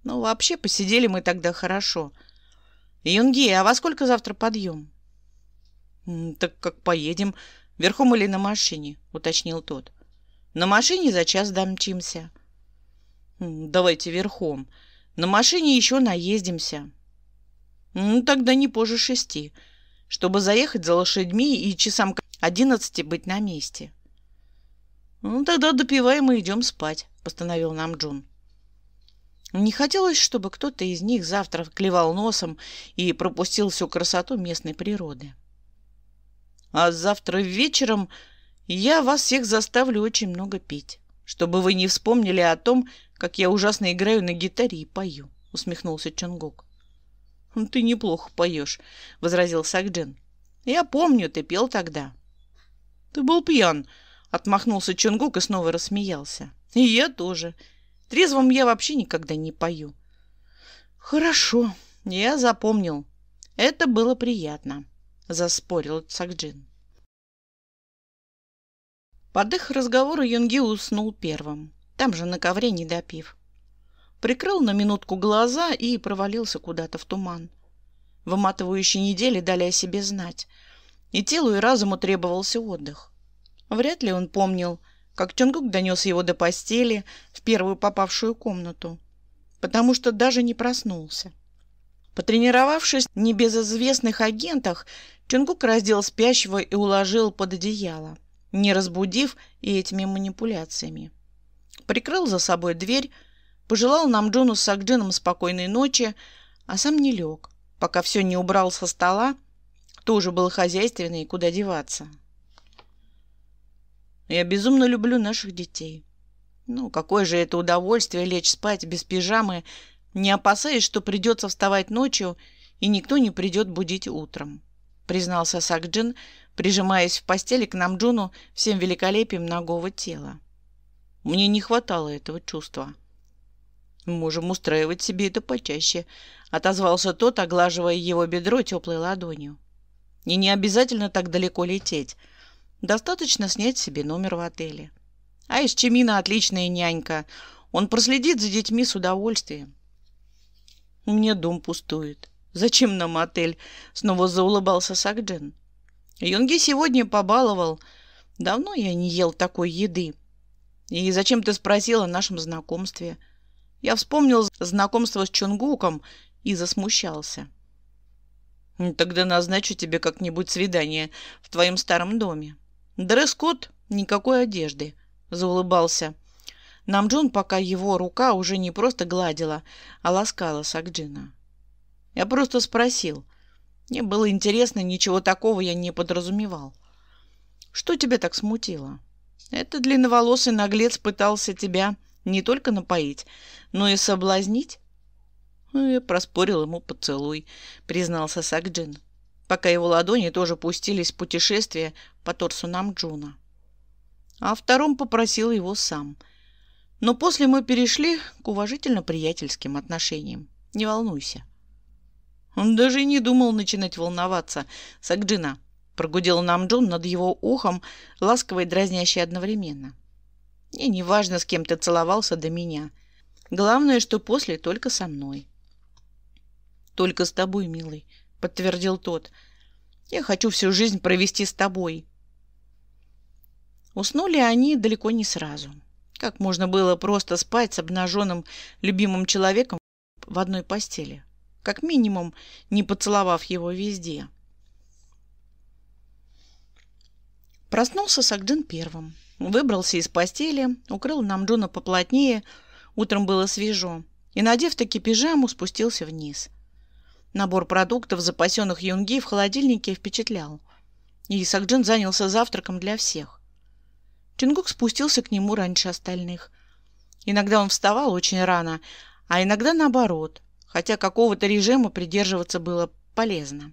S2: Ну, вообще, посидели мы тогда хорошо. Юнги, а во сколько завтра подъем? Так как поедем, верхом или на машине, уточнил тот. На машине за час домчимся. Давайте верхом. На машине еще наездимся. Ну, тогда не позже шести, чтобы заехать за лошадьми и часам к одиннадцати быть на месте. — «Ну, тогда допиваем и идем спать», — постановил нам Джун. Не хотелось, чтобы кто-то из них завтра клевал носом и пропустил всю красоту местной природы. «А завтра вечером я вас всех заставлю очень много пить, чтобы вы не вспомнили о том, как я ужасно играю на гитаре и пою», — усмехнулся Чонгук. Ну, «Ты неплохо поешь», — возразил Сакджин. «Я помню, ты пел тогда». «Ты был пьян», Отмахнулся Чунгук и снова рассмеялся. И я тоже. Трезвым я вообще никогда не пою. Хорошо, я запомнил. Это было приятно, заспорил Цакджин. Под их разговор Юнги уснул первым, там же на ковре не допив. Прикрыл на минутку глаза и провалился куда-то в туман. Выматывающие недели дали о себе знать, и телу и разуму требовался отдых. Вряд ли он помнил, как Чонгук донес его до постели в первую попавшую комнату, потому что даже не проснулся. Потренировавшись в небезызвестных агентах, Чунгук раздел спящего и уложил под одеяло, не разбудив и этими манипуляциями. Прикрыл за собой дверь, пожелал нам Джону с Сакджином спокойной ночи, а сам не лег, пока все не убрал со стола, тоже был хозяйственный куда деваться. Я безумно люблю наших детей. Ну, какое же это удовольствие лечь спать без пижамы, не опасаясь, что придется вставать ночью, и никто не придет будить утром», — признался Сакджин, прижимаясь в постели к Намджуну всем великолепием ногого тела. «Мне не хватало этого чувства». «Можем устраивать себе это почаще», — отозвался тот, оглаживая его бедро теплой ладонью. «И не обязательно так далеко лететь. Достаточно снять себе номер в отеле. А из Чемина отличная нянька. Он проследит за детьми с удовольствием. У меня дом пустует. Зачем нам отель? Снова заулыбался Сакджен. Юнги сегодня побаловал. Давно я не ел такой еды. И зачем ты спросил о нашем знакомстве? Я вспомнил знакомство с Чунгуком и засмущался. Тогда назначу тебе как-нибудь свидание в твоем старом доме. Дресс-код – никакой одежды, заулыбался. Намджун, пока его рука уже не просто гладила, а ласкала Сакджина. Я просто спросил. Мне было интересно, ничего такого я не подразумевал. Что тебя так смутило? Это длинноволосый наглец пытался тебя не только напоить, но и соблазнить? «Ну, я проспорил ему поцелуй, признался Сакджин пока его ладони тоже пустились в путешествие по торсу Намджуна. А втором попросил его сам. Но после мы перешли к уважительно-приятельским отношениям. Не волнуйся. Он даже и не думал начинать волноваться. Сагджина прогудел Намджун над его ухом, ласково и дразняще одновременно. И неважно, с кем ты целовался до меня. Главное, что после только со мной. Только с тобой, милый подтвердил тот. Я хочу всю жизнь провести с тобой. Уснули они далеко не сразу. Как можно было просто спать с обнаженным любимым человеком в одной постели? Как минимум, не поцеловав его везде. Проснулся Сагдын первым. Выбрался из постели, укрыл Намджуна поплотнее, утром было свежо, и, надев таки пижаму, спустился вниз – Набор продуктов, запасенных юнги, в холодильнике впечатлял. И Сакджин занялся завтраком для всех. Чингук спустился к нему раньше остальных. Иногда он вставал очень рано, а иногда наоборот, хотя какого-то режима придерживаться было полезно.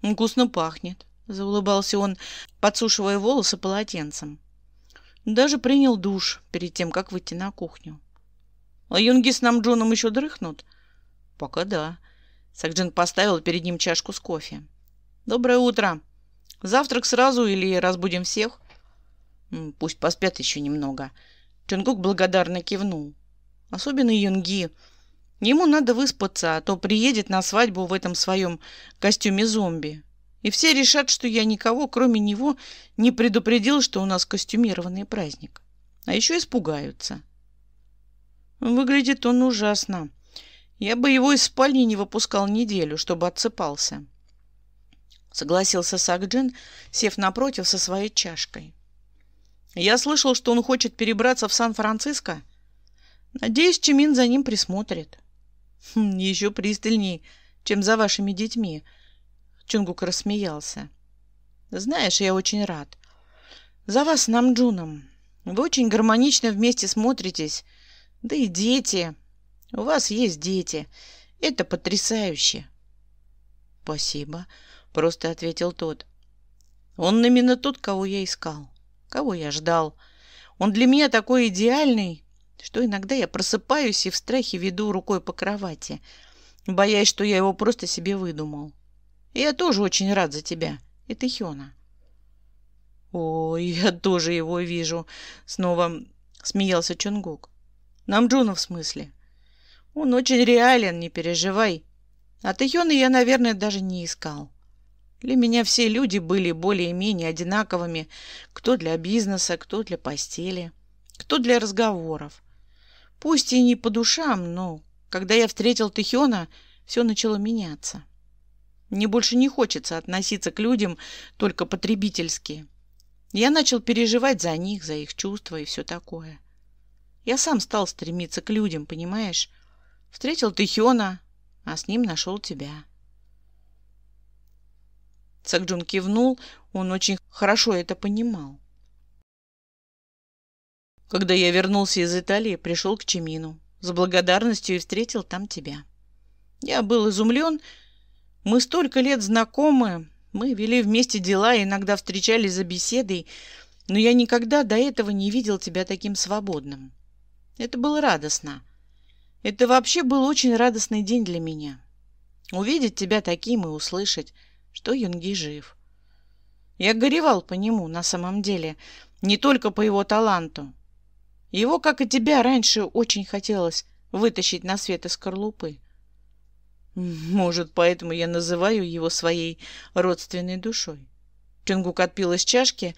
S2: «Вкусно пахнет», — заулыбался он, подсушивая волосы полотенцем. Даже принял душ перед тем, как выйти на кухню. «А юнги с Намджоном еще дрыхнут?» «Пока да. Сакджин поставил перед ним чашку с кофе. «Доброе утро. Завтрак сразу или разбудим всех?» «Пусть поспят еще немного». Чингук благодарно кивнул. «Особенно Юнги. Ему надо выспаться, а то приедет на свадьбу в этом своем костюме зомби. И все решат, что я никого, кроме него, не предупредил, что у нас костюмированный праздник. А еще испугаются». «Выглядит он ужасно», я бы его из спальни не выпускал неделю, чтобы отсыпался. Согласился Сакджин, сев напротив со своей чашкой. Я слышал, что он хочет перебраться в Сан-Франциско. Надеюсь, Чимин за ним присмотрит. Хм, еще пристальней, чем за вашими детьми. Чунгук рассмеялся. Знаешь, я очень рад. За вас с Намджуном. Вы очень гармонично вместе смотритесь. Да и дети. У вас есть дети. Это потрясающе. Спасибо, просто ответил тот. Он именно тот, кого я искал, кого я ждал. Он для меня такой идеальный, что иногда я просыпаюсь и в страхе веду рукой по кровати, боясь, что я его просто себе выдумал. я тоже очень рад за тебя. Это Хёна. Ой, я тоже его вижу. Снова смеялся Чонгук. Намджуна в смысле. — он очень реален, не переживай. От Йоны я, наверное, даже не искал. Для меня все люди были более-менее одинаковыми, кто для бизнеса, кто для постели, кто для разговоров. Пусть и не по душам, но когда я встретил Тихиона, все начало меняться. Мне больше не хочется относиться к людям только потребительски. Я начал переживать за них, за их чувства и все такое. Я сам стал стремиться к людям, понимаешь? Встретил ты Хёна, а с ним нашел тебя. Цакджун кивнул, он очень хорошо это понимал. Когда я вернулся из Италии, пришел к Чемину с благодарностью и встретил там тебя. Я был изумлен. Мы столько лет знакомы, мы вели вместе дела, иногда встречались за беседой, но я никогда до этого не видел тебя таким свободным. Это было радостно. Это вообще был очень радостный день для меня. Увидеть тебя таким и услышать, что Юнги жив. Я горевал по нему на самом деле, не только по его таланту. Его, как и тебя, раньше очень хотелось вытащить на свет из скорлупы. Может, поэтому я называю его своей родственной душой. Чингук отпил из чашки,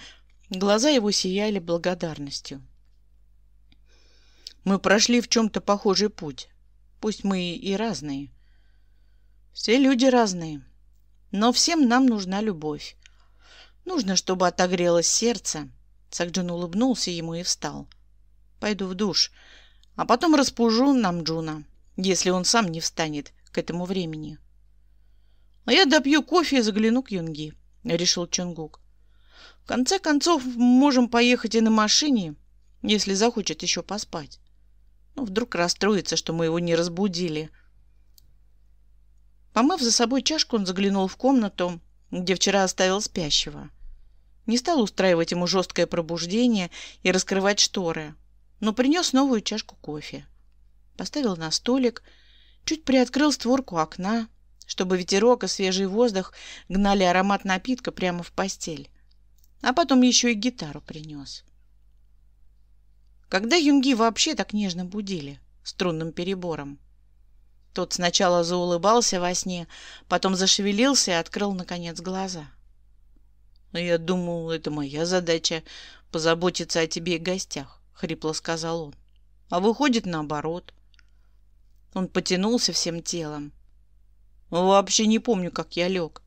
S2: глаза его сияли благодарностью. Мы прошли в чем-то похожий путь. Пусть мы и разные. Все люди разные. Но всем нам нужна любовь. Нужно, чтобы отогрелось сердце. Сакджин улыбнулся ему и встал. Пойду в душ, а потом распужу нам Джуна, если он сам не встанет к этому времени. А я допью кофе и загляну к Юнги, решил Чунгук. В конце концов, можем поехать и на машине, если захочет еще поспать. Ну, вдруг расстроится, что мы его не разбудили. Помыв за собой чашку, он заглянул в комнату, где вчера оставил спящего. Не стал устраивать ему жесткое пробуждение и раскрывать шторы, но принес новую чашку кофе. Поставил на столик, чуть приоткрыл створку окна, чтобы ветерок и свежий воздух гнали аромат напитка прямо в постель. А потом еще и гитару принес. Когда юнги вообще так нежно будили струнным перебором? Тот сначала заулыбался во сне, потом зашевелился и открыл, наконец, глаза. «Но «Ну, я думал, это моя задача — позаботиться о тебе и гостях», — хрипло сказал он. «А выходит наоборот». Он потянулся всем телом. «Вообще не помню, как я лег».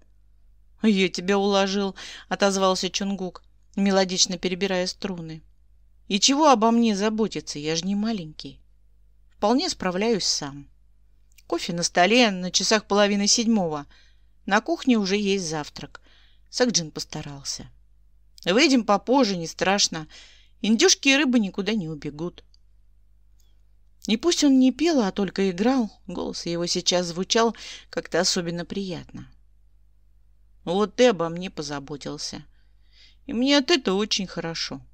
S2: «Я тебя уложил», — отозвался Чунгук, мелодично перебирая струны. И чего обо мне заботиться? Я же не маленький. Вполне справляюсь сам. Кофе на столе на часах половины седьмого. На кухне уже есть завтрак. Сакджин постарался. Выйдем попозже, не страшно. Индюшки и рыбы никуда не убегут. И пусть он не пел, а только играл, голос его сейчас звучал как-то особенно приятно. Вот ты обо мне позаботился. И мне от этого очень хорошо. —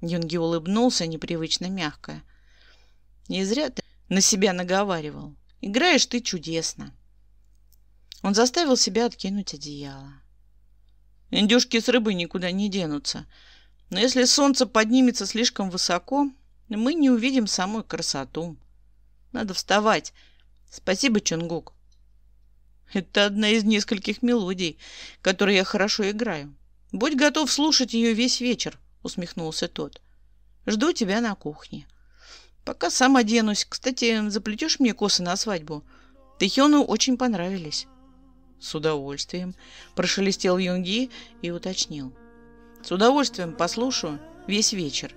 S2: Юнги улыбнулся непривычно мягко. «Не зря ты на себя наговаривал. Играешь ты чудесно». Он заставил себя откинуть одеяло. «Индюшки с рыбы никуда не денутся. Но если солнце поднимется слишком высоко, мы не увидим самую красоту. Надо вставать. Спасибо, Чунгук. Это одна из нескольких мелодий, которые я хорошо играю. Будь готов слушать ее весь вечер усмехнулся тот. Жду тебя на кухне. Пока сам оденусь. Кстати, заплетешь мне косы на свадьбу? Тэхёну очень понравились. С удовольствием прошелестел Юнги и уточнил. С удовольствием послушаю весь вечер.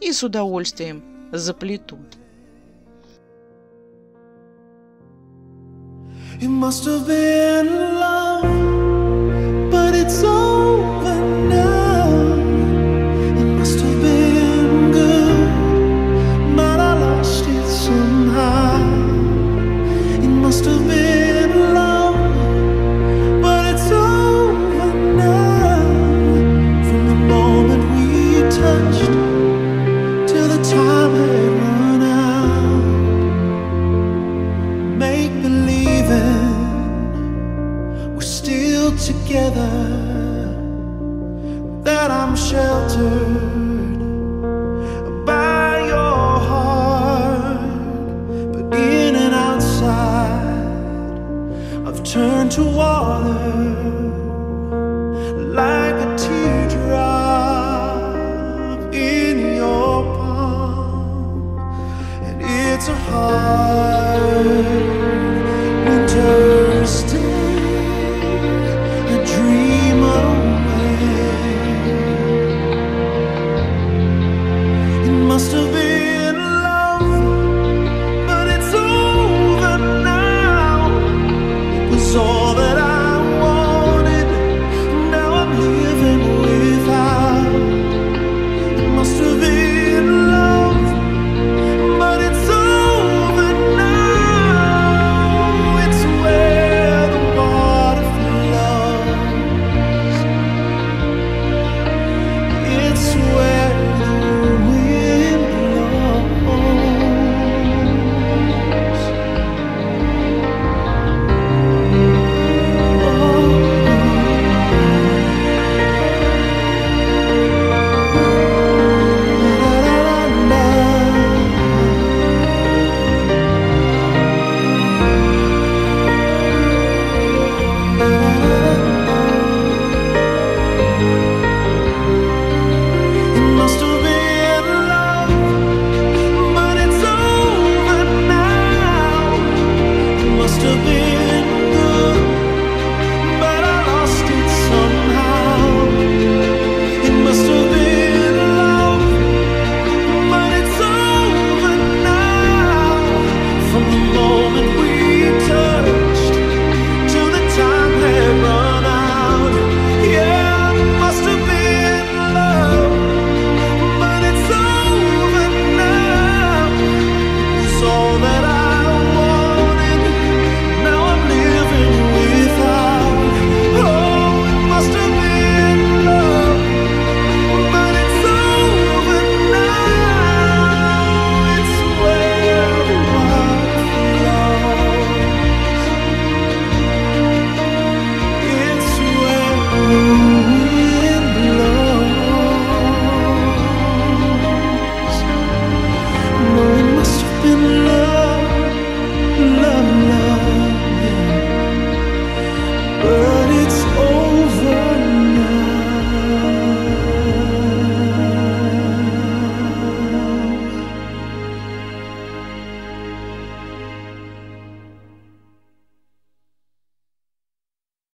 S2: И с удовольствием заплету.
S1: It must have been love, but it's over.